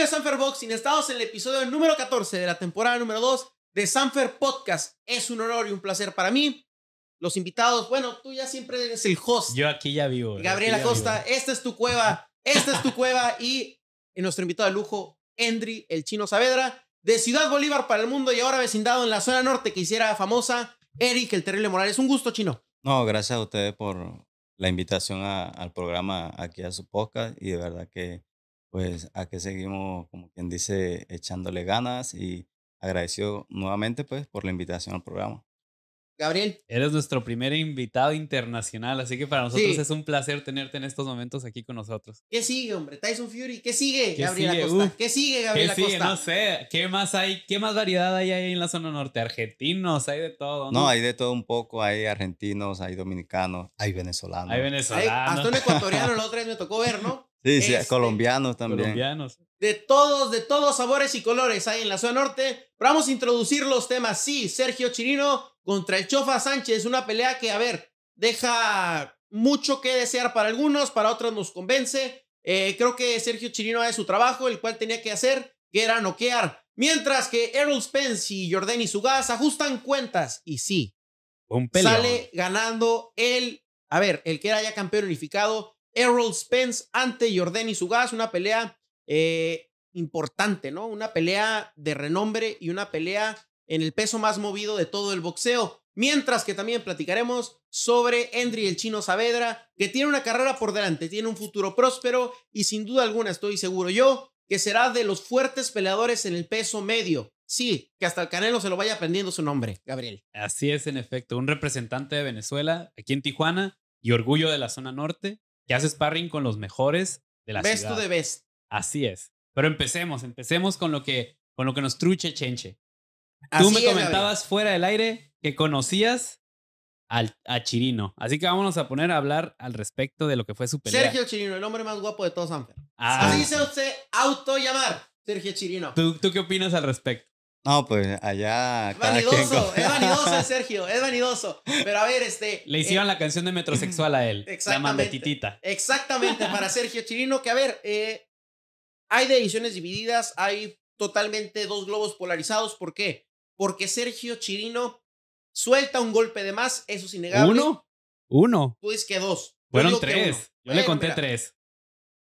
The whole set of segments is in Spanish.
de Sanfer Boxing, estamos en el episodio número 14 de la temporada número 2 de Sanfer Podcast. Es un honor y un placer para mí. Los invitados, bueno, tú ya siempre eres el host. Yo aquí ya vivo. Gabriela Costa, esta es tu cueva, esta es tu cueva y eh, nuestro invitado de lujo, Endry, el chino Saavedra, de Ciudad Bolívar para el mundo y ahora vecindado en la zona norte que hiciera famosa, Eric, el terrible Morales. Un gusto, chino. No, gracias a ustedes por la invitación al programa aquí a su podcast y de verdad que pues aquí seguimos, como quien dice, echándole ganas y agradecido nuevamente pues por la invitación al programa. Gabriel. Eres nuestro primer invitado internacional, así que para nosotros es un placer tenerte en estos momentos aquí con nosotros. ¿Qué sigue, hombre? Tyson Fury, ¿qué sigue, Gabriel Acosta? ¿Qué sigue, Gabriel ¿Qué Acosta? No sé, ¿qué más hay? ¿Qué más variedad hay ahí en la zona norte? Argentinos, hay de todo. No, no hay de todo un poco, hay argentinos, hay dominicanos, hay venezolanos. Hay venezolanos. hasta un ecuatoriano la otra vez me tocó ver, ¿no? Sí, sí, este, colombianos también. Colombianos. De todos, de todos sabores y colores hay en la zona norte. Pero vamos a introducir los temas. Sí, Sergio Chirino contra el Chofa Sánchez. Una pelea que, a ver, deja mucho que desear para algunos, para otros nos convence. Eh, creo que Sergio Chirino hace su trabajo, el cual tenía que hacer, que era noquear. Mientras que Errol Spence y Jordani Sugas ajustan cuentas. Y sí, sale ganando el, a ver, el que era ya campeón unificado, Errol Spence ante Jordan y una pelea eh, importante, ¿no? Una pelea de renombre y una pelea en el peso más movido de todo el boxeo. Mientras que también platicaremos sobre Endry el chino Saavedra, que tiene una carrera por delante, tiene un futuro próspero y sin duda alguna estoy seguro yo que será de los fuertes peleadores en el peso medio. Sí, que hasta el Canelo se lo vaya aprendiendo su nombre, Gabriel. Así es, en efecto, un representante de Venezuela aquí en Tijuana y orgullo de la zona norte que haces sparring con los mejores de la best ciudad. tú de best. Así es. Pero empecemos, empecemos con lo que, con lo que nos truche Chenche. Tú me comentabas fuera del aire que conocías al, a Chirino. Así que vámonos a poner a hablar al respecto de lo que fue su pelea. Sergio Chirino, el hombre más guapo de todos. Sanfer. Ah, Así se usted llamar, Sergio Chirino. ¿Tú qué opinas al respecto? No, pues allá. Es vanidoso, es vanidoso el Sergio, es vanidoso. Pero a ver, este. Le hicieron eh, la canción de metrosexual a él. Exactamente. La mandetitita. Exactamente, para Sergio Chirino, que a ver, eh, hay de ediciones divididas, hay totalmente dos globos polarizados. ¿Por qué? Porque Sergio Chirino suelta un golpe de más, eso es innegable. ¿Uno? ¿Uno? Tú dices pues que dos. Fueron tres. Yo le conté tres.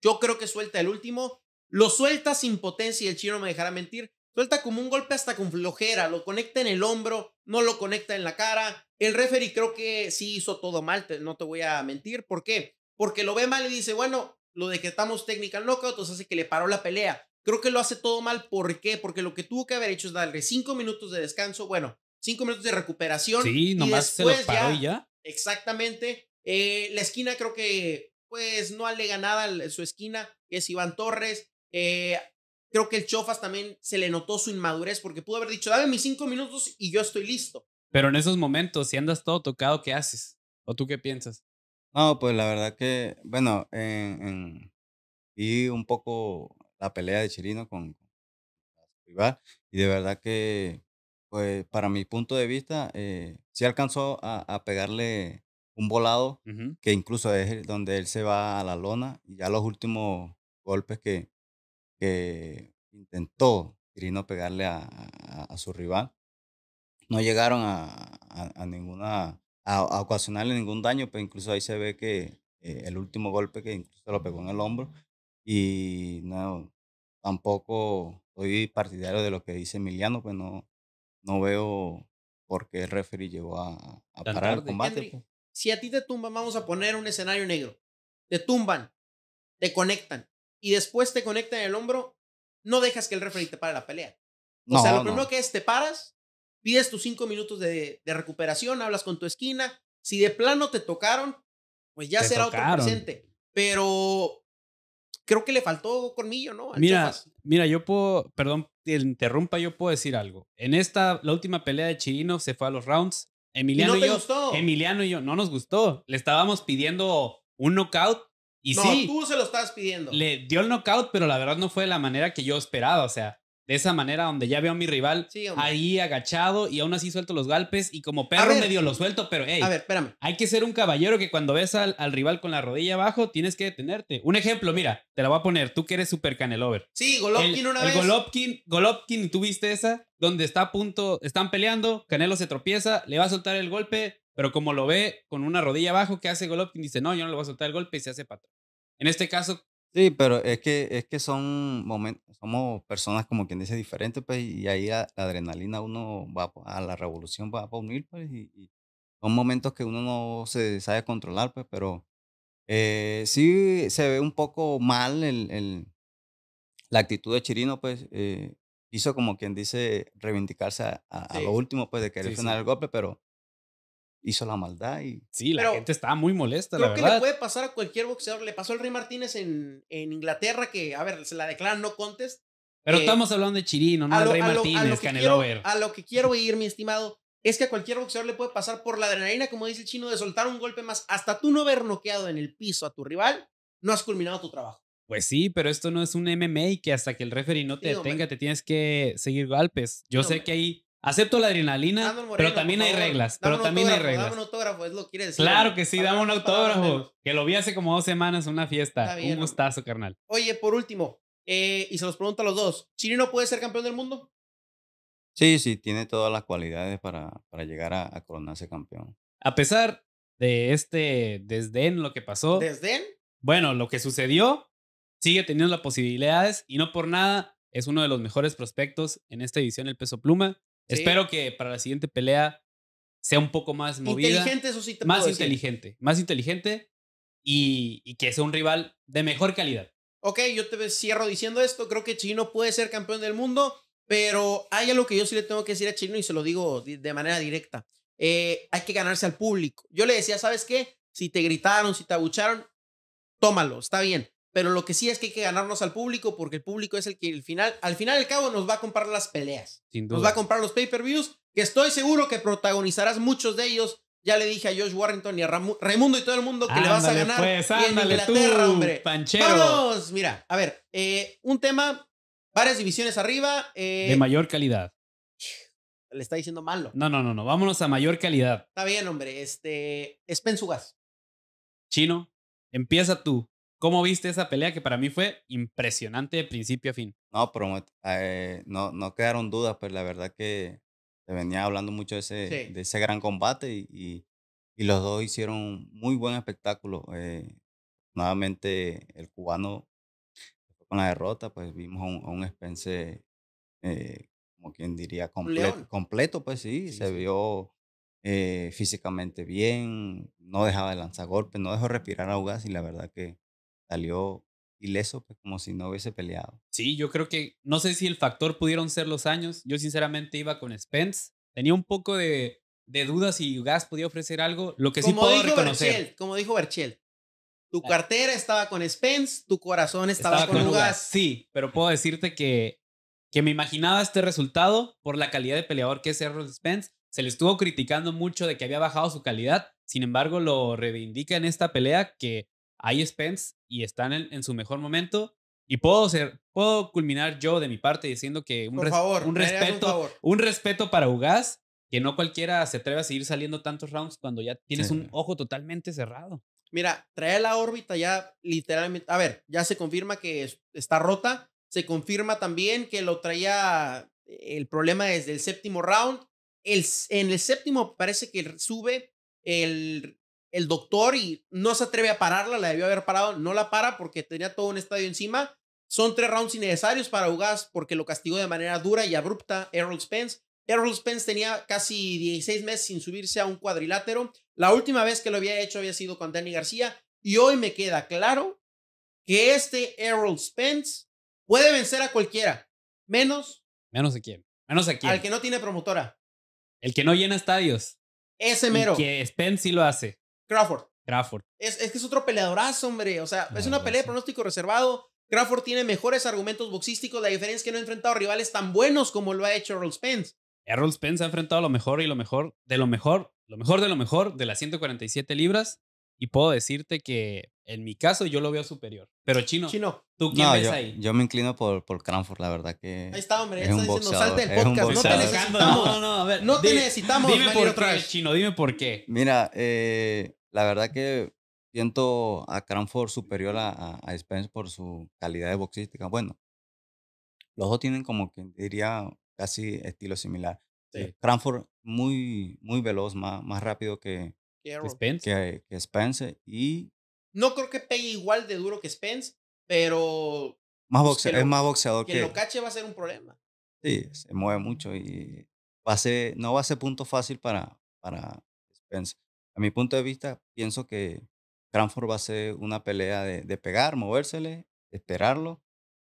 Yo creo que suelta el último. Lo suelta sin potencia y el Chirino me dejará mentir. Suelta como un golpe hasta con flojera, lo conecta en el hombro, no lo conecta en la cara. El referee creo que sí hizo todo mal, no te voy a mentir. ¿Por qué? Porque lo ve mal y dice, bueno, lo decretamos técnica knockout, entonces hace que le paró la pelea. Creo que lo hace todo mal. ¿Por qué? Porque lo que tuvo que haber hecho es darle cinco minutos de descanso, bueno, cinco minutos de recuperación. Sí, nomás se ya, y ya. Exactamente. Eh, la esquina creo que, pues, no alega nada su esquina, que es Iván Torres. Eh, Creo que el Chofas también se le notó su inmadurez porque pudo haber dicho, dame mis cinco minutos y yo estoy listo. Pero en esos momentos, si andas todo tocado, ¿qué haces? ¿O tú qué piensas? No, pues la verdad que, bueno, en, vi un poco la pelea de Chirino con, su rival y de verdad que, pues para mi punto de vista, eh, sí alcanzó a, pegarle un volado que incluso es donde él se va a la lona y ya los últimos golpes que, intentó Quirino pegarle a, a, su rival. No llegaron a, a ninguna, a, ocasionarle ningún daño, pero incluso ahí se ve que eh, el último golpe que incluso lo pegó en el hombro. Y no, tampoco soy partidario de lo que dice Emiliano, pues no, no veo por qué el referee llegó a, parar el combate. Pues. si a ti te tumban, vamos a poner un escenario negro. Te tumban, te conectan, y después te conecta en el hombro, no dejas que el referee te pare la pelea. O sea, lo primero que es, te paras, pides tus cinco minutos de, recuperación, hablas con tu esquina. Si de plano te tocaron, pues ya será otro presente. Pero creo que le faltó Cormillo ¿no? mira, yo puedo, perdón, interrumpa, yo puedo decir algo. En esta, la última pelea de Chirino se fue a los rounds. Emiliano y, yo, Emiliano y yo, no nos gustó. Le estábamos pidiendo un knockout y sí, tú se lo estabas pidiendo. Le dio el knockout, pero la verdad no fue de la manera que yo esperaba. O sea, de esa manera donde ya veo a mi rival ahí agachado y aún así suelto los golpes y como perro medio lo suelto, pero hey, a ver, espérame. hay que ser un caballero que cuando ves al, rival con la rodilla abajo tienes que detenerte. Un ejemplo, mira, te la voy a poner, tú que eres super canelover. Sí, Golovkin una el vez. Golovkin, Golovkin, ¿tú viste esa? Donde está a punto, están peleando, Canelo se tropieza, le va a soltar el golpe, pero como lo ve con una rodilla abajo, que hace y Dice, no, yo no le voy a soltar el golpe y se hace patrón. En este caso... Sí, pero es que, es que son momentos, somos personas como quien dice diferentes, pues, y ahí la, adrenalina uno va a, la revolución, va a unir, pues, y, son momentos que uno no se sabe controlar, pues, pero eh, sí se ve un poco mal el, el la actitud de Chirino, pues, hizo eh, como quien dice reivindicarse a, lo último, pues, de querer frenar el golpe, pero hizo la maldad y... Sí, la gente estaba muy molesta, creo la verdad. que le puede pasar a cualquier boxeador. Le pasó al Rey Martínez en, en Inglaterra que, a ver, se la declaran no contest. Pero eh, estamos hablando de Chirino, no del Rey Martínez, Canelover. A lo que quiero ir, mi estimado, es que a cualquier boxeador le puede pasar por la adrenalina, como dice el chino, de soltar un golpe más. Hasta tú no haber noqueado en el piso a tu rival, no has culminado tu trabajo. Pues sí, pero esto no es un MMA y que hasta que el referee no te detenga te tienes que seguir golpes. Yo sé que ahí Acepto la adrenalina, pero también hay reglas. pero también hay reglas. Dame un autógrafo, es lo que quiere decir. Claro que sí, dame un autógrafo. Que lo vi hace como dos semanas en una fiesta. un gustazo, carnal. Oye, por último, eh, y se los pregunto a los dos, ¿Chirino puede ser campeón del mundo? Sí, sí, tiene todas las cualidades para, para llegar a, coronarse campeón. A pesar de este desdén, lo que pasó. ¿Desdén? Bueno, lo que sucedió, sigue teniendo las posibilidades y no por nada es uno de los mejores prospectos en esta edición el peso pluma. Espero que para la siguiente pelea sea un poco más movida. Inteligente, eso Más inteligente, más inteligente y, que sea un rival de mejor calidad. Ok, yo te cierro diciendo esto. Creo que Chino puede ser campeón del mundo, pero hay algo que yo sí le tengo que decir a Chino y se lo digo de manera directa. Eh, hay que ganarse al público. Yo le decía, ¿sabes qué? Si te gritaron, si te abucharon, tómalo, está bien. Pero lo que sí es que hay que ganarnos al público porque el público es el que al final, al final al cabo nos va a comprar las peleas. Nos va a comprar los pay-per-views, que estoy seguro que protagonizarás muchos de ellos. Ya le dije a Josh Warrington y a Raimundo y todo el mundo que le vas a ganar pues, ándale, tú, hombre. Vamos, mira, a ver, eh, un tema, varias divisiones arriba. Eh, de mayor calidad. Le está diciendo malo. No, no, no, no. Vámonos a mayor calidad. Está bien, hombre. Este. gas. Chino, empieza tú. ¿Cómo viste esa pelea que para mí fue impresionante de principio a fin? No, pero eh, no, no quedaron dudas, pero pues, la verdad que te venía hablando mucho de ese, de ese gran combate y, los dos hicieron muy buen espectáculo. Eh, nuevamente el cubano con la derrota, pues vimos a un, Spence, eh, como quien diría, completo, completo pues sí, se vio físicamente bien, no dejaba de lanzar golpes, no dejó respirar a Ugas y la verdad que salió ileso, pues, como si no hubiese peleado. Sí, yo creo que, no sé si el factor pudieron ser los años. Yo sinceramente iba con Spence. Tenía un poco de, dudas si Gas podía ofrecer algo. Lo que sí puedo reconocer. como dijo Berchel, tu ah. cartera estaba con Spence, tu corazón estaba, con, con Ugas. Sí, pero puedo decirte que, que me imaginaba este resultado por la calidad de peleador que es Errol Spence. Se le estuvo criticando mucho de que había bajado su calidad. Sin embargo, lo reivindica en esta pelea que ahí Spence y están en, en su mejor momento. Y puedo, ser, puedo culminar yo de mi parte diciendo que un, Por favor, un respeto, un, respeto para Ugaz, que no cualquiera se atreve a seguir saliendo tantos rounds cuando ya tienes un ojo totalmente cerrado. Mira, trae la órbita ya literalmente. A ver, ya se confirma que está rota. Se confirma también que lo traía el problema desde el séptimo round. El, en el séptimo parece que sube el el doctor y no se atreve a pararla, la debió haber parado, no la para porque tenía todo un estadio encima. Son tres rounds innecesarios para Ugas porque lo castigó de manera dura y abrupta Errol Spence. Errol Spence tenía casi 16 meses sin subirse a un cuadrilátero. La última vez que lo había hecho había sido con Danny García y hoy me queda claro que este Errol Spence puede vencer a cualquiera, menos... Menos a quién. Menos a quién. Al que no tiene promotora. El que no llena estadios. Ese mero. que Spence sí lo hace. Crawford. Crawford. Es, que es otro peleadorazo, hombre. O sea, es una pelea de pronóstico reservado. Crawford tiene mejores argumentos boxísticos. La diferencia es que no ha enfrentado rivales tan buenos como lo ha hecho Errol Spence. Errol Spence ha enfrentado lo mejor y lo mejor de lo mejor, lo mejor de lo mejor de las 147 libras. Y puedo decirte que en mi caso yo lo veo superior. Pero Chino, Chino. ¿tú quién ves yo, ahí? Yo me inclino por, por la verdad que. Ahí está, hombre. Es un No te necesitamos. No, te necesitamos. Dime por qué, Chino, dime por qué. Mira, eh, la verdad que siento a Cranford superior a, a, Spence por su calidad de boxística. Bueno, los dos tienen como que diría casi estilo similar. Cranford muy, muy veloz, más, más rápido que, que, Spence. y... No creo que pegue igual de duro que Spence, pero... Más pues es más boxeador que... Que lo cache va a ser un problema. Sí, se mueve mucho y va a ser, no va a ser punto fácil para, para Spence a mi punto de vista, pienso que Cranford va a ser una pelea de, pegar, moversele, esperarlo,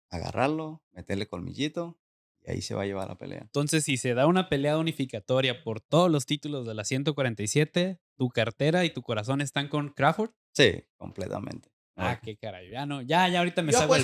agarrarlo, meterle colmillito y ahí se va a llevar la pelea. Entonces, si se da una pelea unificatoria por todos los títulos de la 147, tu cartera y tu corazón están con Crawford. Sí, completamente. Ah, qué caray. Ya no, ya, ya ahorita me yo salgo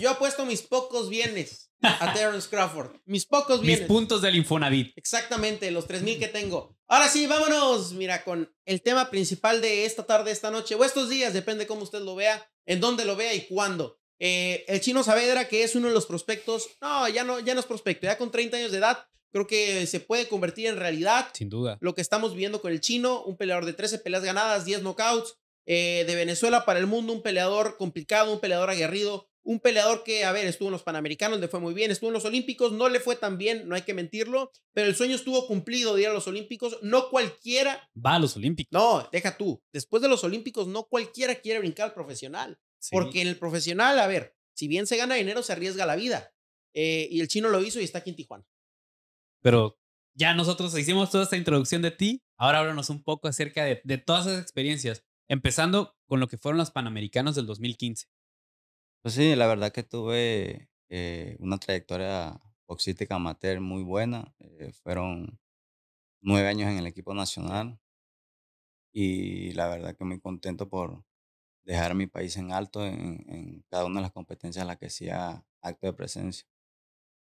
Yo apuesto mis pocos bienes a Terence Crawford. Mis pocos bienes. Mis puntos del Infonavit. Exactamente, los 3000 que tengo. Ahora sí, vámonos. Mira, con el tema principal de esta tarde, esta noche o estos días, depende cómo usted lo vea, en dónde lo vea y cuándo. Eh, el chino Saavedra, que es uno de los prospectos. No, ya no, ya no es prospecto. Ya con 30 años de edad, creo que se puede convertir en realidad. Sin duda. Lo que estamos viendo con el chino, un peleador de 13 peleas ganadas, 10 knockouts eh, de Venezuela para el mundo, un peleador complicado, un peleador aguerrido, un peleador que, a ver, estuvo en los Panamericanos, le fue muy bien, estuvo en los Olímpicos, no le fue tan bien, no hay que mentirlo, pero el sueño estuvo cumplido de ir a los Olímpicos, no cualquiera... Va a los Olímpicos. No, deja tú, después de los Olímpicos no cualquiera quiere brincar al profesional, porque en el profesional, a ver, si bien se gana dinero, se arriesga la vida. Eh, y el chino lo hizo y está aquí en Tijuana. Pero ya nosotros hicimos toda esta introducción de ti, ahora háblanos un poco acerca de, de todas esas experiencias. Empezando con lo que fueron las Panamericanos del 2015. Pues sí, la verdad que tuve eh, una trayectoria boxística amateur muy buena. Eh, fueron nueve años en el equipo nacional y la verdad que muy contento por dejar mi país en alto en, cada una de las competencias en las que hacía acto de presencia.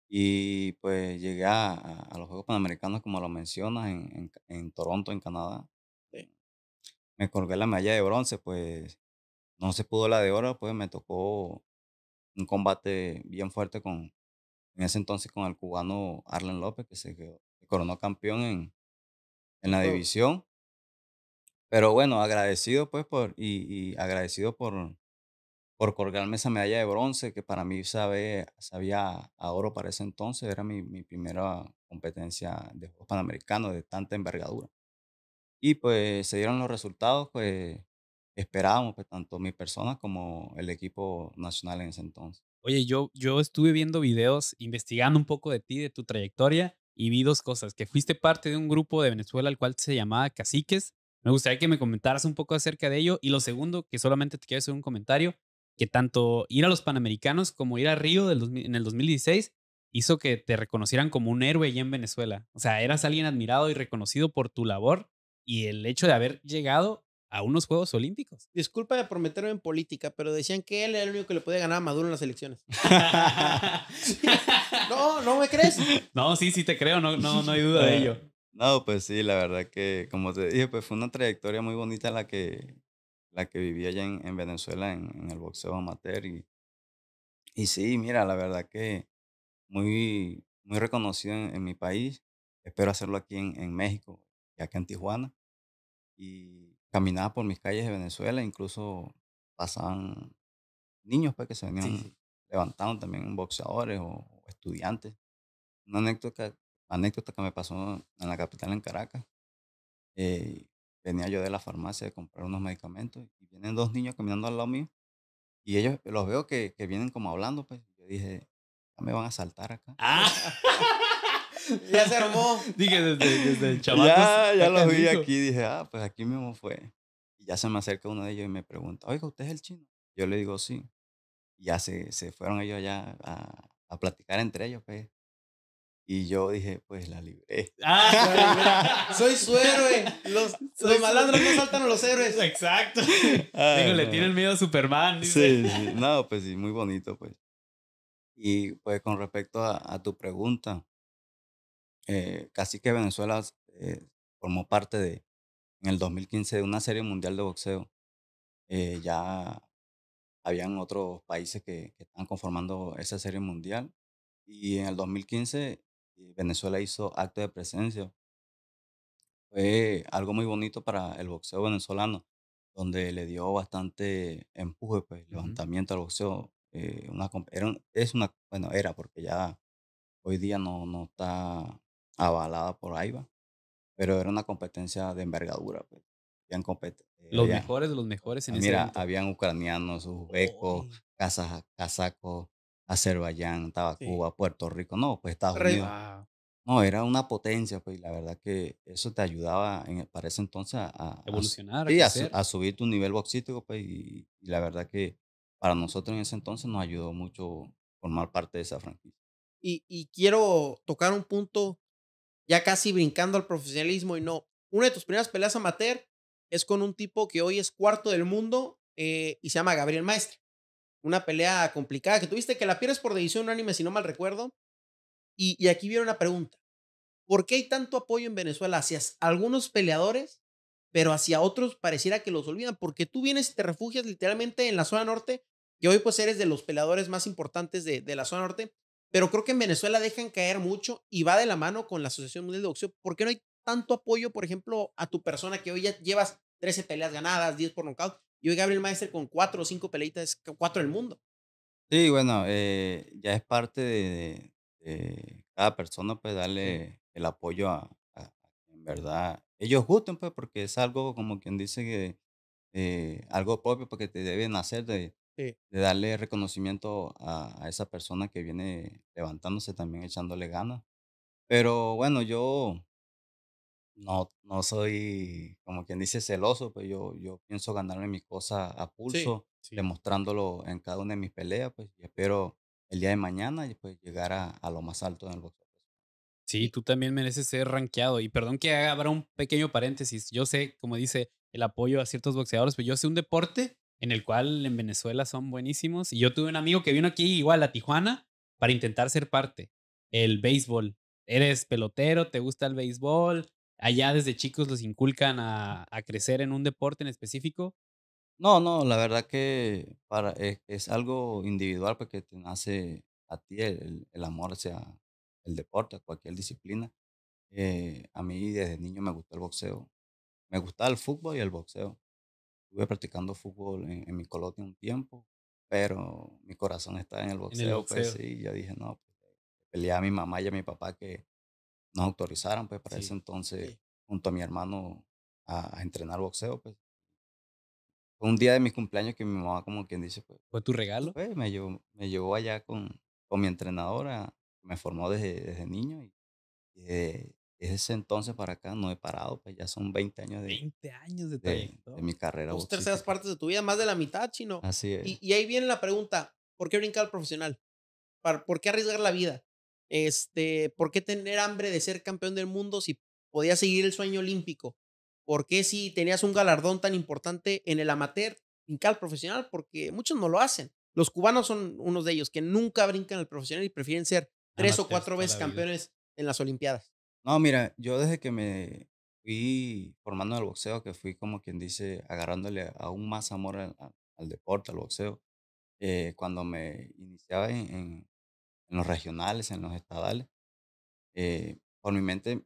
Y pues llegué a, los Juegos Panamericanos, como lo mencionas, en Toronto, en Canadá, me colgué la medalla de bronce, pues no se pudo la de oro, pues me tocó un combate bien fuerte con, en ese entonces con el cubano Arlen López, que se, coronó campeón en, en la división. Pero bueno, agradecido pues por, y, agradecido por, por colgarme esa medalla de bronce, que para mí sabe, sabía a oro para ese entonces, era mi, mi primera competencia de Juegos Panamericanos de tanta envergadura. Y pues se dieron los resultados pues esperábamos, pues tanto mi persona como el equipo nacional en ese entonces. Oye, yo, yo estuve viendo videos, investigando un poco de ti, de tu trayectoria, y vi dos cosas, que fuiste parte de un grupo de Venezuela al cual se llamaba Caciques. Me gustaría que me comentaras un poco acerca de ello. Y lo segundo, que solamente te quiero hacer un comentario, que tanto ir a los Panamericanos como ir a Río del en el 2016 hizo que te reconocieran como un héroe allí en Venezuela. O sea, eras alguien admirado y reconocido por tu labor y el hecho de haber llegado a unos Juegos Olímpicos. Disculpa de meterme en política, pero decían que él era el único que le podía ganar a Maduro en las elecciones. no, no me crees. No, sí, sí te creo, no, no, no hay duda de ello. Eh, no, pues sí, la verdad que, como te dije, pues fue una trayectoria muy bonita la que, la que viví allá en, Venezuela, en, el boxeo amateur. Y, sí, mira, la verdad que muy, muy reconocido en, mi país. Espero hacerlo aquí en, en México aquí en Tijuana. Y caminaba por mis calles de Venezuela, incluso pasaban niños pues, que se venían levantando también, boxeadores o, estudiantes. Una anécdota, anécdota que me pasó en la capital, en Caracas. Eh, venía yo de la farmacia de comprar unos medicamentos y vienen dos niños caminando al lado mío y ellos los veo que, que vienen como hablando, pues yo dije, me van a saltar acá. Ah. ya se armó. Dije, desde, desde chaval. Ya, ya vi aquí, dije, ah, pues aquí mismo fue. Y ya se me acerca uno de ellos y me pregunta, oiga, ¿usted es el chino? Yo le digo, sí. Y ya se, se fueron ellos allá a, a platicar entre ellos, pues. Y yo dije, pues la libré. Ah, soy su héroe. Los, los malandros no saltan a los héroes. Exacto. Digo, le tienen miedo a Superman. Sí, sí. No, pues sí, muy bonito, pues. Y pues con respecto a tu pregunta, eh, casi que Venezuela eh, formó parte de, en el 2015 de una serie mundial de boxeo. Eh, ya habían otros países que, están conformando esa serie mundial. Y en el 2015 Venezuela hizo acto de presencia. Fue algo muy bonito para el boxeo venezolano, donde le dio bastante empuje, pues, levantamiento al boxeo. una, es una, bueno, era porque ya hoy día no, no está avalada por AIBA, pero era una competencia de envergadura. Pues. Eh, los mejores de los mejores en ah, mira, habían ucranianos, becos, oh. casacos, Azerbaiyán, Tabacuba, Puerto Rico, no, pues Estados Unidos. No, era una potencia, pues la verdad que eso te ayudaba en, e, para ese entonces a evolucionar. A, a, subir tu nivel boxístico, pues, y, la verdad que para nosotros en ese entonces nos ayudó mucho formar parte de esa franquicia. y quiero tocar un punto ya casi brincando al profesionalismo y no. Una de tus primeras peleas amateur es con un tipo que hoy es cuarto del mundo eh, y se llama Gabriel Maestre. Una pelea complicada que tuviste que la pierdes por decisión unánime, si no mal recuerdo. Y, aquí viene una pregunta. ¿Por qué hay tanto apoyo en Venezuela hacia algunos peleadores, pero hacia otros pareciera que los olvidan? Porque tú vienes y te refugias literalmente en la zona norte, que hoy pues eres de los peleadores más importantes de la zona norte, pero creo que en Venezuela dejan caer mucho y va de la mano con la Asociación Mundial de Boxeo. ¿Por qué no hay tanto apoyo, por ejemplo, a tu persona que hoy ya llevas 13 peleas ganadas, 10 por nocaut? Y hoy Gabriel Maestre con 4 o 5 peleitas, 4 el mundo. Sí, bueno, eh, ya es parte de, cada persona, pues darle el apoyo a, en verdad, ellos gusten, pues, porque es algo como quien dice que eh, algo propio, porque te deben hacer de, de darle reconocimiento a, a, esa persona que viene levantándose también, echándole ganas. Pero bueno, yo no, no soy, como quien dice, celoso, pues yo, yo pienso ganarme mis cosas a pulso, demostrándolo en cada una de mis peleas, pues y espero el día de mañana pues, llegar a, a lo más alto en el boxeo. Pues. Sí, tú también mereces ser rankeado. Y perdón que haga, un pequeño paréntesis. Yo sé, como dice, el apoyo a ciertos boxeadores, pero pues, yo sé un deporte en el cual en Venezuela son buenísimos. Y yo tuve un amigo que vino aquí igual a Tijuana para intentar ser parte. El béisbol. Eres pelotero, te gusta el béisbol. Allá desde chicos los inculcan a, a crecer en un deporte en específico. No, no, la verdad que para, e, es, algo individual porque pues, te nace a ti el, amor hacia el deporte, a cualquier disciplina. Eh, a mí desde niño me gustó el boxeo. Me gustaba el fútbol y el boxeo estuve practicando fútbol en, mi colonia un tiempo, pero mi corazón estaba en el pues, boxeo, sí, yo dije, no, pues, peleé a mi mamá y a mi papá que nos autorizaran pues para ese entonces, junto a mi hermano, a, entrenar boxeo, pues". Fue un día de mis cumpleaños que mi mamá, como quien dice, ¿Fue tu regalo? me, llevó, me llevó allá con, con mi entrenadora, me formó desde, desde niño y, eh, desde ese entonces para acá no he parado, pues ya son 20 años de, 20 años de, mi carrera. Dos terceras partes de tu vida, más de la mitad, chino. Así Y, ahí viene la pregunta, ¿por qué brincar al profesional? ¿Por qué arriesgar la vida? Este, ¿Por qué tener hambre de ser campeón del mundo si podías seguir el sueño olímpico? ¿Por qué si tenías un galardón tan importante en el amateur, brincar al profesional? Porque muchos no lo hacen. Los cubanos son unos de ellos que nunca brincan al profesional y prefieren ser tres o cuatro veces campeones en las Olimpiadas. No, mira, yo desde que me fui formando en el boxeo, que fui como quien dice, agarrándole aún más amor al, deporte, al boxeo, eh, cuando me iniciaba en, los regionales, en los estadales, eh, por mi mente,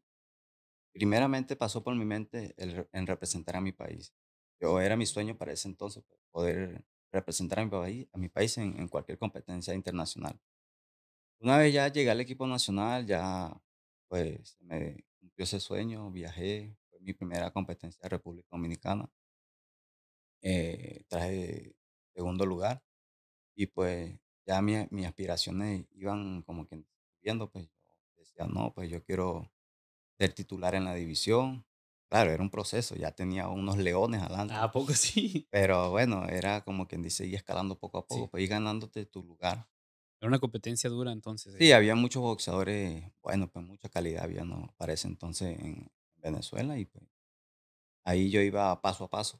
primeramente pasó por mi mente el, en representar a mi país. Yo era mi sueño para ese entonces, pues, poder representar a mi país, a mi país en, en cualquier competencia internacional. Una vez ya llegué al equipo nacional, ya pues me cumplió ese sueño, viajé, fue mi primera competencia de República Dominicana. Eh, traje segundo lugar y pues ya mis aspiraciones iban como que viendo, pues yo decía, no, pues yo quiero ser titular en la división. Claro, era un proceso, ya tenía unos leones adelante. ¿A poco sí? Pero bueno, era como quien dice, ir escalando poco a poco, pues ir ganándote tu lugar era una competencia dura entonces. Sí, eh. había muchos boxeadores, bueno, pues mucha calidad había, ¿no? Para ese entonces en Venezuela y pues ahí yo iba paso a paso.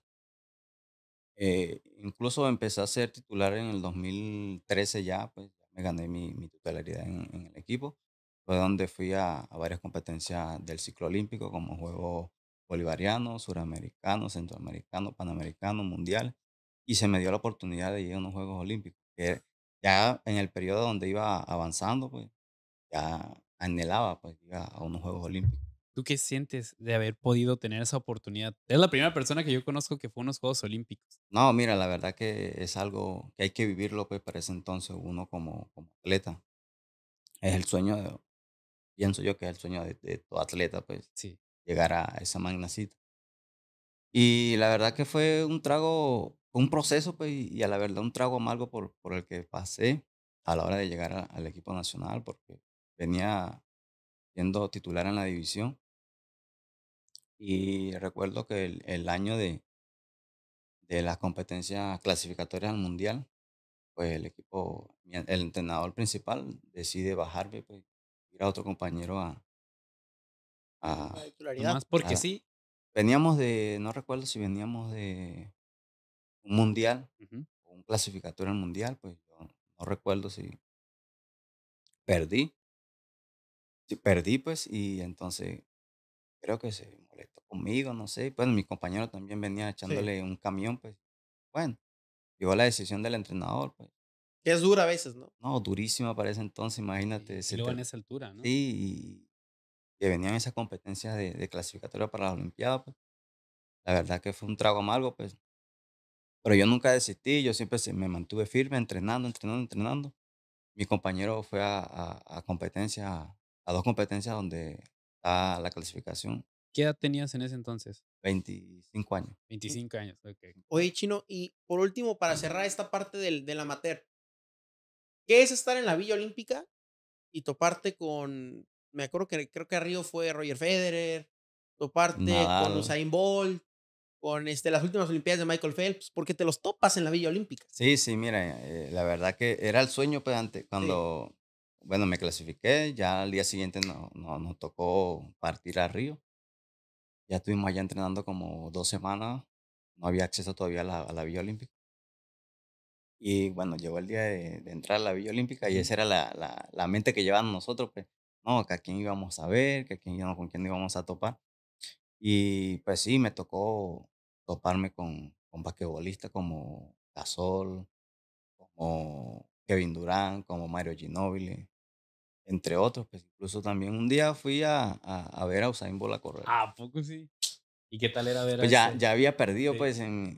Eh, incluso empecé a ser titular en el 2013 ya, pues me gané mi, titularidad en, el equipo. Fue donde fui a, varias competencias del ciclo olímpico, como Juegos Bolivarianos, Suramericanos, Centroamericanos, Panamericanos, Mundial. Y se me dio la oportunidad de ir a unos Juegos Olímpicos, que ya en el periodo donde iba avanzando, pues ya anhelaba pues ir a unos Juegos Olímpicos. ¿Tú qué sientes de haber podido tener esa oportunidad? Es la primera persona que yo conozco que fue a unos Juegos Olímpicos. No, mira, la verdad que es algo que hay que vivirlo, pues para ese entonces uno como, como atleta. Es el sueño, de, pienso yo que es el sueño de, todo atleta, pues, sí. llegar a esa magnacita. Y la verdad que fue un trago un proceso pues, y, a la verdad un trago amargo por, por el que pasé a la hora de llegar al equipo nacional, porque venía siendo titular en la división. Y recuerdo que el, año de, de las competencias clasificatorias al mundial, pues el equipo, el entrenador principal decide bajarme, y pues, ir a otro compañero a... a, titularidad. Más porque sí. Veníamos de, no recuerdo si veníamos de un mundial, o un clasificatorio al mundial, pues yo no recuerdo si perdí. Si perdí, pues, y entonces creo que se molestó conmigo, no sé. Pues mi compañero también venía echándole un camión, pues, bueno, llegó la decisión del entrenador, pues. Que es dura a veces, ¿no? No, durísima para ese entonces, imagínate. Y, en esa altura, ¿no? Sí, y, que venían esas competencias de, de clasificatoria para las Olimpiadas, pues. La verdad que fue un trago amargo, pues pero yo nunca desistí, yo siempre me mantuve firme, entrenando, entrenando, entrenando. Mi compañero fue a, a, a competencia, a dos competencias donde está la clasificación. ¿Qué edad tenías en ese entonces? 25 años. 25 años, ok. Oye, Chino, y por último, para cerrar esta parte del, del amateur, ¿qué es estar en la Villa Olímpica y toparte con, me acuerdo que creo que arriba fue Roger Federer, toparte con Usain Bolt, con este, las últimas Olimpiadas de Michael Phelps, porque te los topas en la Villa Olímpica. Sí, sí, mira, eh, la verdad que era el sueño pues, antes, Cuando, bueno, me clasifiqué, ya al día siguiente nos no, no, tocó partir a Río. Ya estuvimos allá entrenando como dos semanas, no había acceso todavía a la, Villa Olímpica. Y bueno, llegó el día de, entrar a la Villa Olímpica y esa era la, la, la mente que llevaban nosotros, pues, no, que a quién íbamos a ver, que quién, con quién íbamos a topar. Y pues sí, me tocó toparme con, con basquetbolistas como Gasol, como Kevin Durán, como Mario Ginóbili, entre otros. Pues incluso también un día fui a, ver a Usain Bolt correr. ¿A poco sí? ¿Y qué tal era ver pues ya, ya había perdido pues en,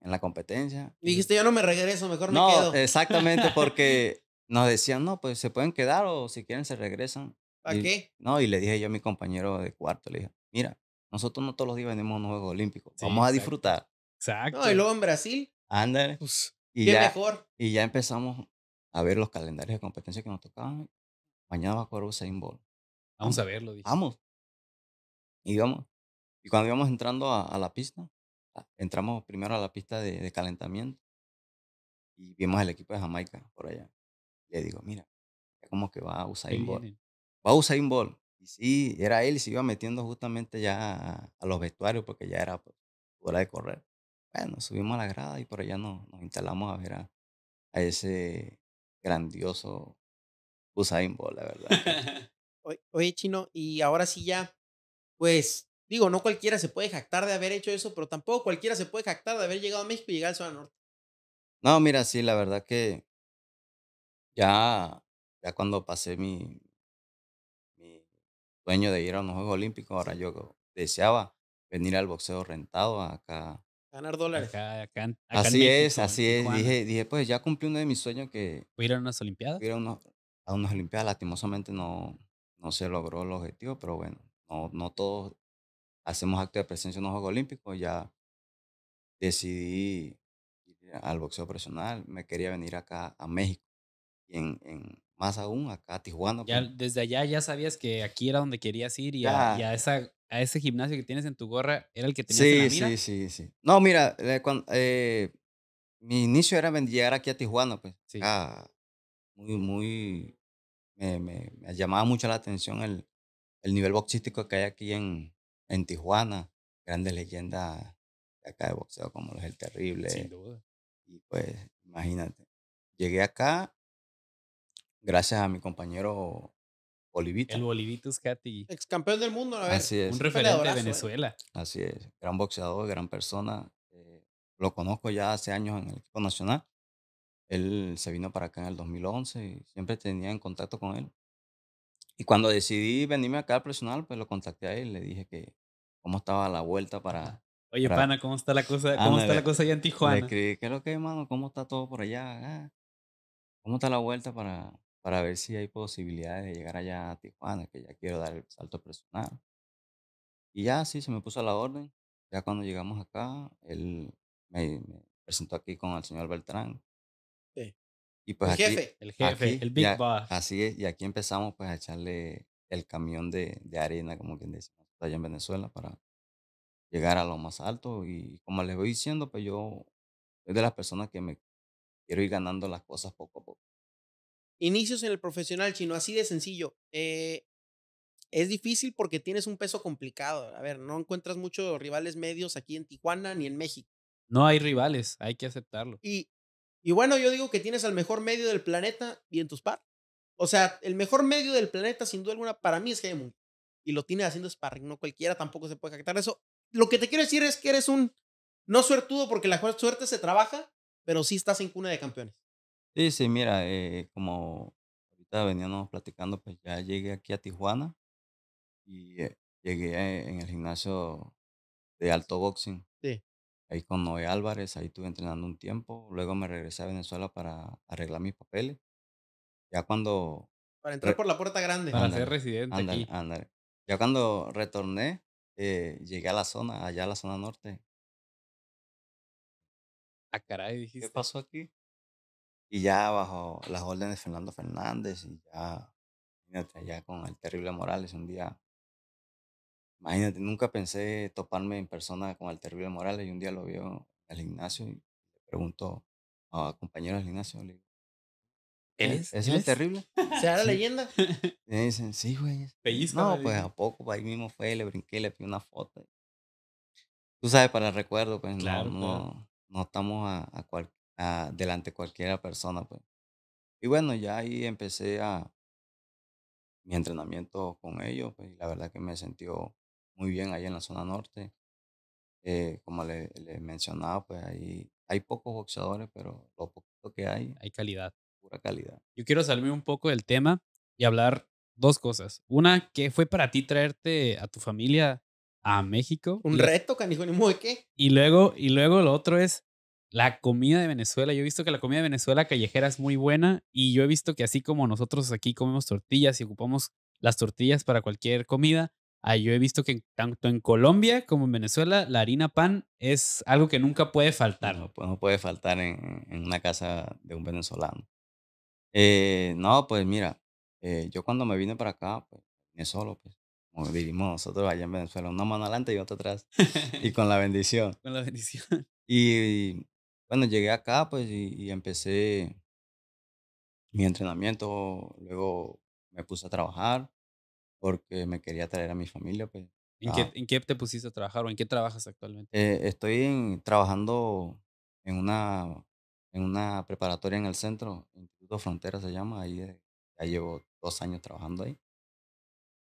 en, la competencia. Dijiste, yo no me regreso, mejor no, me quedo. No, exactamente, porque nos decían, no, pues se pueden quedar o si quieren se regresan. ¿Para qué? No, y le dije yo a mi compañero de cuarto, le dije, mira, nosotros no todos los días venimos a un Juegos Olímpicos. Vamos a disfrutar. Exacto. y luego en Brasil. Ándale. qué mejor. Y ya empezamos a ver los calendarios de competencia que nos tocaban. Mañana va a jugar Usain Bolt. Vamos, a verlo. Vamos. Y vamos. Y cuando íbamos entrando a, la pista, entramos primero a la pista de, calentamiento y vimos al equipo de Jamaica por allá. Le digo, mira, como que va a Usain Bolt. Va a Usain Bolt. Y sí, era él, y se iba metiendo justamente ya a, los vestuarios porque ya era pues, hora de correr. Bueno, subimos a la grada y por allá nos, instalamos a ver a, ese grandioso Usain Bolt, la verdad. Oye, Chino, y ahora sí ya, pues, digo, no cualquiera se puede jactar de haber hecho eso, pero tampoco cualquiera se puede jactar de haber llegado a México y llegar al zona norte. No, mira, sí, la verdad que ya, ya cuando pasé mi, sueño de ir a unos Juegos Olímpicos, ahora yo deseaba venir al boxeo rentado acá. Ganar dólares. Acá, acá, así es, así es. Dije, dije, pues ya cumplí uno de mis sueños que... ir a unas Olimpiadas? Fui a, unos, unas Olimpiadas, lastimosamente no, no se logró el objetivo, pero bueno, no, no todos hacemos acto de presencia en los Juegos Olímpicos, ya decidí ir al boxeo profesional, me quería venir acá a México. en, en, más aún acá a Tijuana. Pues. Desde allá ya sabías que aquí era donde querías ir y, a, esa, a, ese gimnasio que tienes en tu gorra era el que tenías sí, en la Sí, sí, sí. No, mira, eh, eh, mi inicio era llegar aquí a Tijuana, pues. muy, muy... Me, llamaba mucho la atención el, el nivel boxístico que hay aquí en, en Tijuana. Grandes leyendas acá de boxeo como los El Terrible. Sin duda. Y pues, imagínate. Llegué acá gracias a mi compañero Bolivito. El Bolivitus Katy. Ex campeón del mundo, una vez, Un referente de ¿eh? Venezuela. Así es. Gran boxeador, gran persona. Eh, lo conozco ya hace años en el equipo nacional. Él se vino para acá en el 2011 y siempre tenía en contacto con él. Y cuando decidí venirme acá al personal, pues lo contacté a él y le dije que cómo estaba la vuelta para... Oye, pana, ¿cómo está la cosa, cómo está la cosa allá en Tijuana? Le escribí, ¿qué es lo que, hermano, ¿Cómo está todo por allá? Ah, ¿Cómo está la vuelta para, para ver si hay posibilidades de llegar allá a Tijuana, que ya quiero dar el salto personal. Y ya sí, se me puso la orden. Ya cuando llegamos acá, él me, presentó aquí con el señor Beltrán. Sí. Y pues el jefe. El jefe, el big boss. Así es, y aquí empezamos pues a echarle el camión de, de arena, como quien dice, allá en Venezuela, para llegar a lo más alto. Y como les voy diciendo, pues yo soy de las personas que me quiero ir ganando las cosas poco a poco. Inicios en el profesional chino, así de sencillo. Eh, es difícil porque tienes un peso complicado. A ver, no encuentras muchos rivales medios aquí en Tijuana ni en México. No hay rivales, hay que aceptarlo. Y, y bueno, yo digo que tienes al mejor medio del planeta y en tus par. O sea, el mejor medio del planeta, sin duda alguna, para mí es Gemund. Y lo tiene haciendo sparring, no cualquiera tampoco se puede captar eso. Lo que te quiero decir es que eres un no suertudo porque la suerte se trabaja, pero sí estás en cuna de campeones. Sí, sí, mira, eh, como ahorita veníamos platicando, pues ya llegué aquí a Tijuana y eh, llegué en el gimnasio de alto boxing. Sí. Ahí con Noé Álvarez, ahí estuve entrenando un tiempo. Luego me regresé a Venezuela para arreglar mis papeles. Ya cuando. Para entrar por la puerta grande. Para ser residente aquí. Ya cuando retorné, eh, llegué a la zona, allá a la zona norte. A ah, caray, dijiste. ¿Qué pasó aquí? y ya bajo las órdenes de Fernando Fernández y ya, ya con el terrible Morales un día, imagínate, nunca pensé toparme en persona con el terrible Morales y un día lo vio en el gimnasio y le preguntó a compañero del gimnasio, es? el terrible? ¿Se hará leyenda? Y dicen, sí, güey. No, pues a poco, ahí mismo fue, le brinqué, le pidió una foto. Tú sabes, para el recuerdo, pues no, no, estamos a, a Ah, delante de cualquiera persona. Pues. Y bueno, ya ahí empecé a mi entrenamiento con ellos, pues, y la verdad que me sentí muy bien ahí en la zona norte. Eh, como les le mencionaba, pues ahí hay pocos boxeadores, pero lo poquito que hay. Hay calidad. Pura calidad. Yo quiero salirme un poco del tema y hablar dos cosas. Una, que fue para ti traerte a tu familia a México? Un reto, canijo, ni qué. Y luego, y luego lo otro es, la comida de Venezuela, yo he visto que la comida de Venezuela callejera es muy buena y yo he visto que así como nosotros aquí comemos tortillas y ocupamos las tortillas para cualquier comida, ah, yo he visto que tanto en Colombia como en Venezuela la harina pan es algo que nunca puede faltar. No, pues, puede faltar en, una casa de un venezolano. Eh, no, pues mira, eh, yo cuando me vine para acá, pues vine solo, pues como vivimos nosotros allá en Venezuela, una mano adelante y otra atrás, y con la bendición. Con la bendición. y bueno, llegué acá pues y, empecé mi entrenamiento, luego me puse a trabajar porque me quería traer a mi familia. Pues, ¿En, qué, ¿En, qué, te pusiste a trabajar o en qué trabajas actualmente? Eh, estoy trabajando en una, en una preparatoria en el centro, Instituto Frontera se llama, ahí eh, ya llevo dos años trabajando ahí,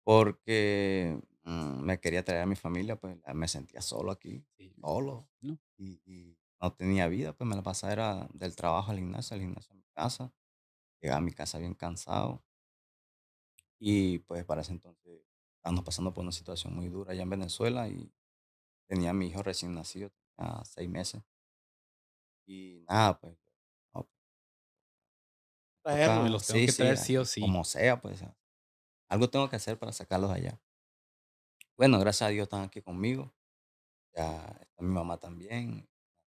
porque mm, me quería traer a mi familia, pues me sentía solo aquí, solo, ¿No? y no tenía vida, pues me la pasaba era del trabajo al gimnasio, al gimnasio a mi casa. Llegaba a mi casa bien cansado. Y pues para ese entonces estamos pasando por una situación muy dura allá en Venezuela y tenía a mi hijo recién nacido, tenía seis meses. Y nada, pues. No, los tengo que traer o Como sea, pues. Algo tengo que hacer para sacarlos allá. Bueno, gracias a Dios están aquí conmigo. Ya está mi mamá también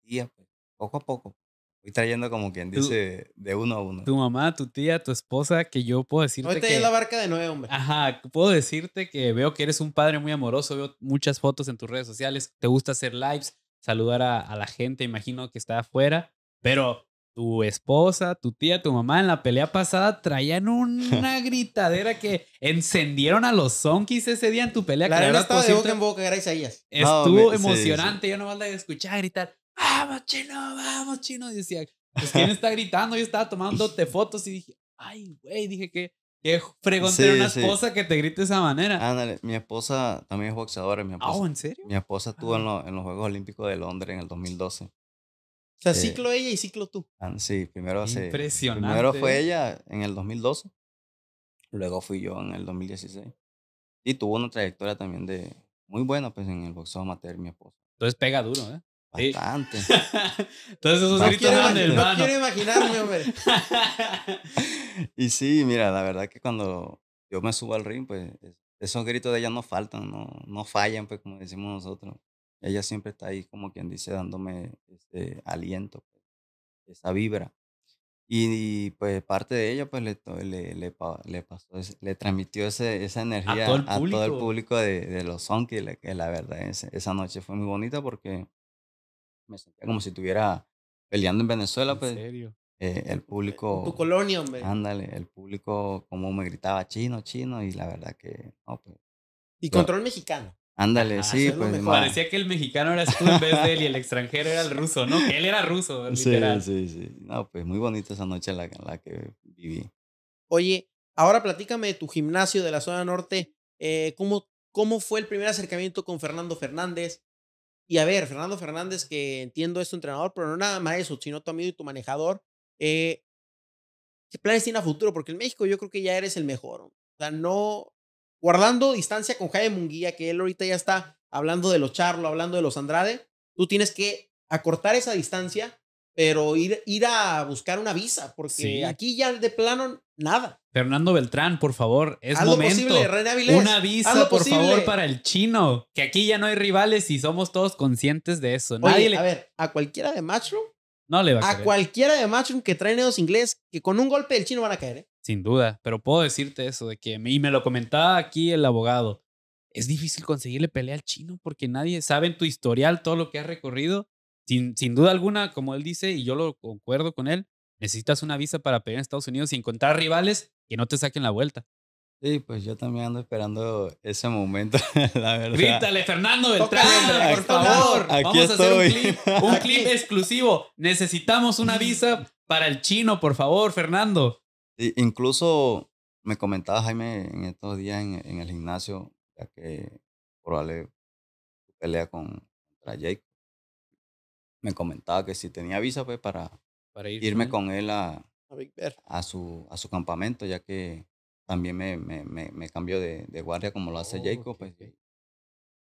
tía, pues, poco a poco. Voy trayendo como quien dice de uno a uno. Tu mamá, tu tía, tu esposa, que yo puedo decirte que... la barca de nueve, hombre. Ajá, puedo decirte que veo que eres un padre muy amoroso, veo muchas fotos en tus redes sociales, te gusta hacer lives, saludar a, la gente, imagino que está afuera, pero tu esposa, tu tía, tu mamá en la pelea pasada traían una gritadera que encendieron a los zonkis ese día en tu pelea. La verdad estaba de boca en boca, gracias a ellas. Estuvo emocionante, yo no yo nomás la gritar vamos chino, vamos chino. Y decía, pues quién está gritando. Yo estaba tomándote fotos y dije, ay, güey, dije que... Que fregón una esposa que te grite de esa manera. Ándale, mi esposa también es boxeadora. Mi ¿Ah, esposa, oh, ¿en serio? Mi esposa estuvo ah. en, en, los Juegos Olímpicos de Londres en el 2012. O sea, eh, ciclo ella y ciclo tú. Sí, primero, Impresionante. primero fue ¿eh? ella en el 2012, luego fui yo en el 2016. Y tuvo una trayectoria también de muy buena pues en el boxeo amateur mi esposa. Entonces pega duro, ¿eh? Bastante. Entonces esos gritos eran No quiero imaginarme, hombre. y sí, mira, la verdad que cuando yo me subo al ring, pues esos gritos de ella no faltan, no, no fallan, pues como decimos nosotros. Ella siempre está ahí, como quien dice, dándome este aliento, esa vibra. Y, pues parte de ella pues le, le, le, le pasó, le transmitió ese, esa energía a todo el público, de, de, los Sonky, que la verdad esa noche fue muy bonita porque me sentía como si estuviera peleando en Venezuela. ¿En pues, serio? Eh, el eh, público... Tu colonia, hombre. Ándale, el público como me gritaba chino, chino, y la verdad que... Pues, y control mexicano. Ándale, sí. Pues, Parecía que el mexicano era tú en vez de él y el extranjero era el ruso, ¿no? Que él era ruso, literal. Sí, sí, sí. No, pues muy bonita esa noche la, la que viví. Oye, ahora platícame de tu gimnasio de la zona norte. Eh, ¿cómo, ¿Cómo fue el primer acercamiento con Fernando Fernández? Y a ver, Fernando Fernández, que entiendo es tu entrenador, pero no nada más eso, sino tu amigo y tu manejador. Eh, ¿Qué planes tiene a futuro? Porque en México yo creo que ya eres el mejor. O sea, no. Guardando distancia con Jaime Munguía, que él ahorita ya está hablando de los Charlo, hablando de los Andrade, tú tienes que acortar esa distancia pero ir, ir a buscar una visa, porque aquí ya de plano nada. Fernando Beltrán, por favor, es momento. una visa, por favor, para el chino, que aquí ya no hay rivales y somos todos conscientes de eso. A ver, a cualquiera de Matchroom. No le va a, a cualquiera de Matchroom que trae dos inglés, que con un golpe del chino van a caer. ¿eh? Sin duda, pero puedo decirte eso, de que, y me lo comentaba aquí el abogado, es difícil conseguirle pelea al chino porque nadie sabe en tu historial todo lo que has recorrido sin, duda alguna, como él dice, y yo lo concuerdo con él, necesitas una visa para pelear en Estados Unidos y encontrar rivales que no te saquen la vuelta. Sí, pues yo también ando esperando ese momento, la verdad. Grítale, Fernando Beltrán, por favor. Aquí Vamos a hacer un clip, exclusivo. Necesitamos una visa para el chino, por favor, Fernando. incluso me comentaba Jaime en estos días en, el gimnasio, ya que probable pelea con, contra Jake me comentaba que si tenía visa, pues para, irme con él, a, su, a su campamento, ya que también me, me, me, cambió de, guardia como lo hace Jacob. pues,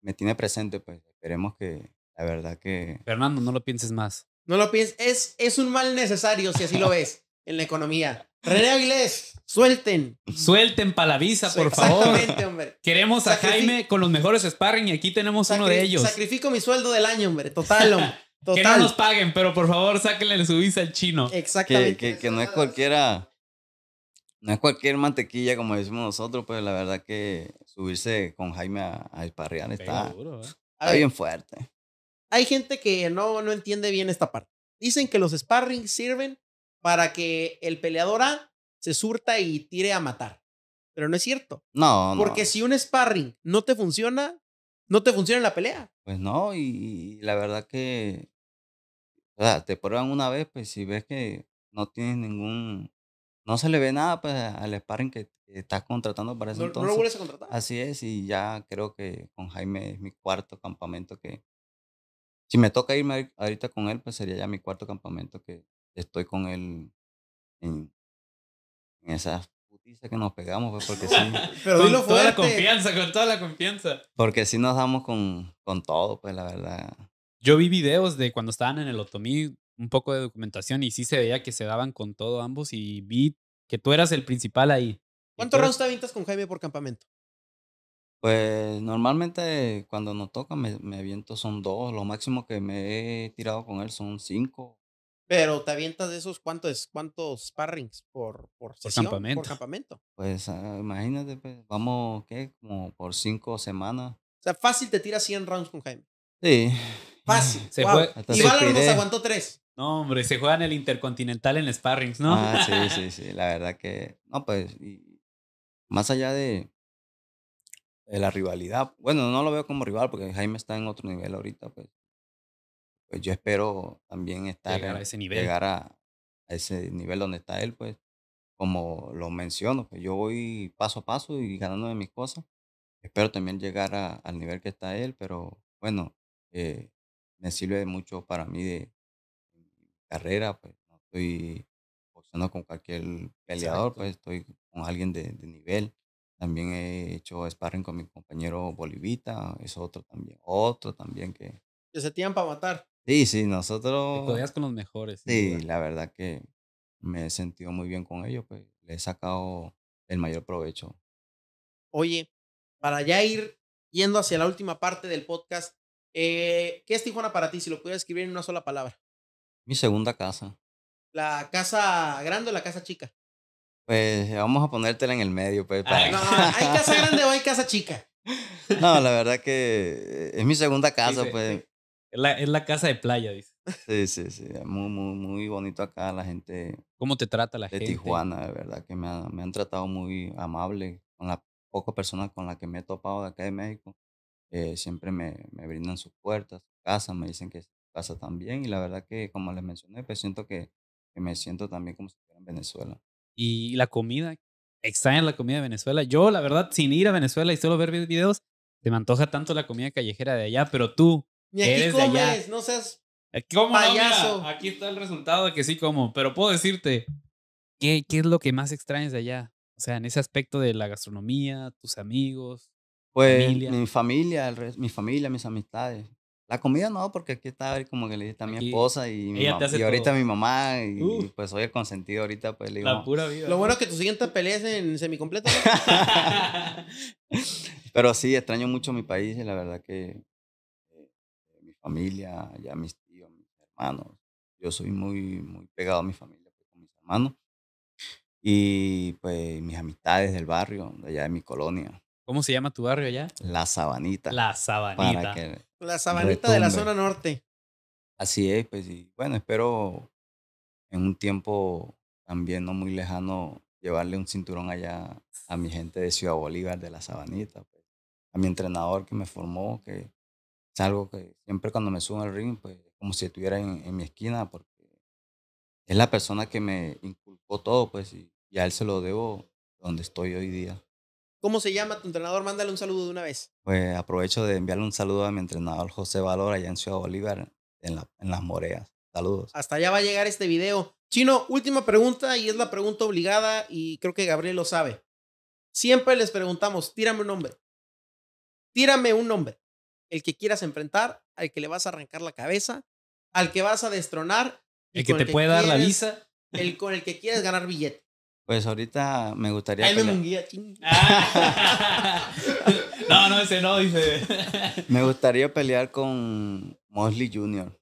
Me tiene presente, pues esperemos que la verdad que... Fernando, no lo pienses más. No lo pienses, es, es un mal necesario si así lo ves en la economía. René suelten. Suelten para la visa, por favor. Hombre. Queremos a Jaime con los mejores sparring y aquí tenemos uno de ellos. Sacrifico mi sueldo del año, hombre, total, hombre. Que no nos paguen, pero por favor sáquenle el visa al chino. Exactamente. Que, no es cualquiera. No es cualquier mantequilla, como decimos nosotros, pero pues, la verdad que subirse con Jaime a, a esparrear está, ¿eh? bien fuerte. Hay gente que no, no entiende bien esta parte. Dicen que los sparring sirven para que el peleador A se surta y tire a matar. Pero no es cierto. No, no. Porque si un sparring no te funciona, no te funciona en la pelea. Pues no, y la verdad que o te prueban una vez, pues si ves que no tienes ningún, no se le ve nada pues, al sparring que, estás contratando para ese entonces. lo vuelves a contratar. Así es, y ya creo que con Jaime es mi cuarto campamento que, si me toca irme ahorita con él, pues sería ya mi cuarto campamento que estoy con él en, en esas putizas que nos pegamos, pues porque sí. Pero con toda la confianza, con toda la confianza. Porque sí nos damos con, con todo, pues la verdad. Yo vi videos de cuando estaban en el Otomí, un poco de documentación, y sí se veía que se daban con todo ambos, y vi que tú eras el principal ahí. ¿Cuántos rounds te avientas con Jaime por campamento? Pues normalmente cuando nos toca me, aviento son dos, lo máximo que me he tirado con él son cinco. Pero te avientas de esos cuántos, cuántos sparrings por, por, sesión, por, campamento. Pues ah, imagínate, pues, vamos, ¿qué? Como por cinco semanas. O sea, fácil te tiras 100 rounds con Jaime. Sí. Fácil. Se y Valor nos aguantó tres. No, hombre, se juega en el Intercontinental en Sparrings, ¿no? Ah, sí, sí, sí. La verdad que. No, pues. más allá de, de la rivalidad. Bueno, no lo veo como rival porque Jaime está en otro nivel ahorita, pues. Pues yo espero también estar. Llegar a ese nivel. Llegar a, ese nivel donde está él, pues. Como lo menciono, pues, yo voy paso a paso y de mis cosas. Espero también llegar a, al nivel que está él, pero bueno, eh, me sirve mucho para mí de, carrera, pues no estoy con cualquier peleador, pues estoy con alguien de, nivel. También he hecho sparring con mi compañero Bolivita, es otro también, otro también que... Que se tiran para matar. Sí, sí, nosotros... Todavía con los mejores. Sí, la verdad que me he sentido muy bien con ellos, pues le he sacado el mayor provecho. Oye, para ya ir yendo hacia la última parte del podcast, eh, ¿Qué es Tijuana para ti? Si lo pudieras escribir en una sola palabra. Mi segunda casa. ¿La casa grande o la casa chica? Pues vamos a ponértela en el medio. Pues, ah, no, ¿Hay casa grande o hay casa chica? No, la verdad que es mi segunda casa, pues. Es, la, casa de playa, dice. Sí, sí, sí. Muy, muy, muy bonito acá la gente. ¿Cómo te trata la gente? De Tijuana, de verdad, que me, me han tratado muy amable con las pocas personas con las que me he topado de acá de México. Eh, siempre me, brindan sus puertas, su casa, me dicen que casa también. Y la verdad que, como les mencioné, pues siento que, me siento también como si fuera en Venezuela. ¿Y la comida? extraña la comida de Venezuela? Yo, la verdad, sin ir a Venezuela y solo ver videos, te me antoja tanto la comida callejera de allá, pero tú, Ni aquí eres de allá. no seas eh, ¿Cómo aquí está el resultado de que sí como, pero puedo decirte, ¿qué, ¿qué es lo que más extrañas de allá? O sea, en ese aspecto de la gastronomía, tus amigos, pues mi familia, mi familia, mis amistades. La comida no, porque aquí está como que le dije a mi esposa y, mi y ahorita mi mamá y, pues soy el consentido ahorita pues digo, La pura vida. Lo bueno es que tu siguiente pelea es en semicompleto. Pero sí, extraño mucho mi país y la verdad que eh, mi familia, ya mis tíos, mis hermanos. Yo soy muy, muy pegado a mi familia, pues, con mis hermanos. Y pues mis amistades del barrio, de allá de mi colonia. ¿Cómo se llama tu barrio allá? La Sabanita. La Sabanita. la Sabanita de la zona norte. Así es, pues y bueno, espero en un tiempo también no muy lejano llevarle un cinturón allá a mi gente de Ciudad Bolívar, de la Sabanita, pues. a mi entrenador que me formó, que es algo que siempre cuando me subo al ring, pues como si estuviera en, mi esquina, porque es la persona que me inculcó todo, pues, y a él se lo debo donde estoy hoy día. ¿Cómo se llama tu entrenador? Mándale un saludo de una vez. Pues aprovecho de enviarle un saludo a mi entrenador José Valor allá en Ciudad Bolívar, en, Las Moreas. Saludos. Hasta allá va a llegar este video. Chino, última pregunta y es la pregunta obligada y creo que Gabriel lo sabe. Siempre les preguntamos, tírame un nombre. Tírame un nombre. El que quieras enfrentar, al que le vas a arrancar la cabeza, al que vas a destronar. El que te puede dar la visa. El con el que quieres ganar billete. Pues ahorita me gustaría. un guía, Ah. no, no, ese no, dice. me gustaría pelear con Mosley Jr.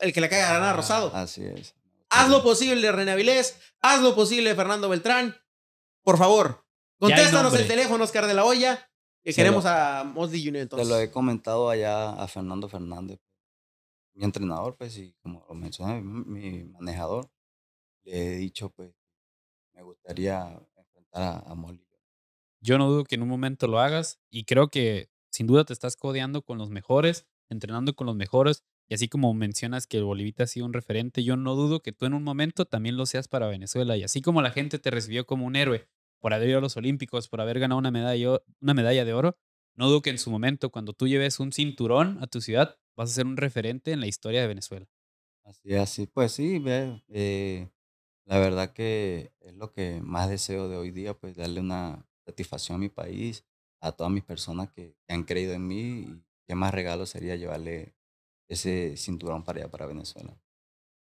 El que le la a ah, Rosado. Así es. Haz lo posible, René Avilés. Haz lo posible, Fernando Beltrán. Por favor, contéstanos el teléfono, Oscar de la Hoya. Que queremos a Mosley Jr. entonces. Te lo he comentado allá a Fernando Fernández, mi entrenador, pues, y como lo mencioné, mi manejador. Le he dicho, pues, me gustaría enfrentar a, a Yo no dudo que en un momento lo hagas y creo que sin duda te estás codeando con los mejores, entrenando con los mejores y así como mencionas que el Bolivita ha sido un referente, yo no dudo que tú en un momento también lo seas para Venezuela y así como la gente te recibió como un héroe por haber ido a los Olímpicos, por haber ganado una medalla, una medalla de oro, no dudo que en su momento cuando tú lleves un cinturón a tu ciudad vas a ser un referente en la historia de Venezuela. Así, así, pues sí, eh, la verdad que es lo que más deseo de hoy día, pues darle una satisfacción a mi país, a todas mis personas que, han creído en mí y qué más regalo sería llevarle ese cinturón para allá, para Venezuela.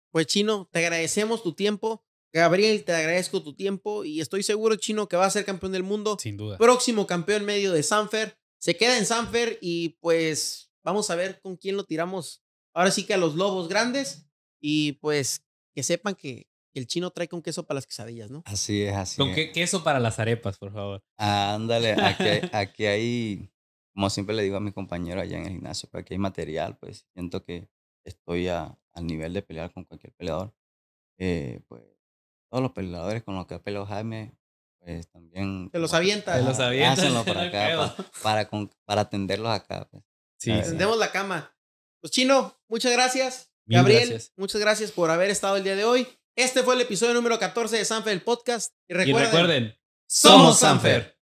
Pues Chino, te agradecemos tu tiempo. Gabriel, te agradezco tu tiempo y estoy seguro, Chino, que va a ser campeón del mundo. Sin duda. Próximo campeón medio de Sanfer. Se queda en Sanfer y pues vamos a ver con quién lo tiramos. Ahora sí que a los lobos grandes y pues que sepan que el chino trae con queso para las quesadillas, ¿no? Así es, así Con es. queso para las arepas, por favor. ándale, aquí hay, aquí hay, como siempre le digo a mi compañero allá en el gimnasio, pues, aquí hay material, pues siento que estoy a, al nivel de pelear con cualquier peleador. Eh, pues todos los peleadores con los que ha peleado Jaime, pues también... Te los avienta. Te los avienta. Hácenlo para acá, para, con, para atenderlos acá. Pues, sí, Tendemos la cama. Pues Chino, muchas gracias. Gabriel, muchas gracias por haber estado el día de hoy. Este fue el episodio número 14 de Sanfer el Podcast. Y recuerden, somos Sanfer.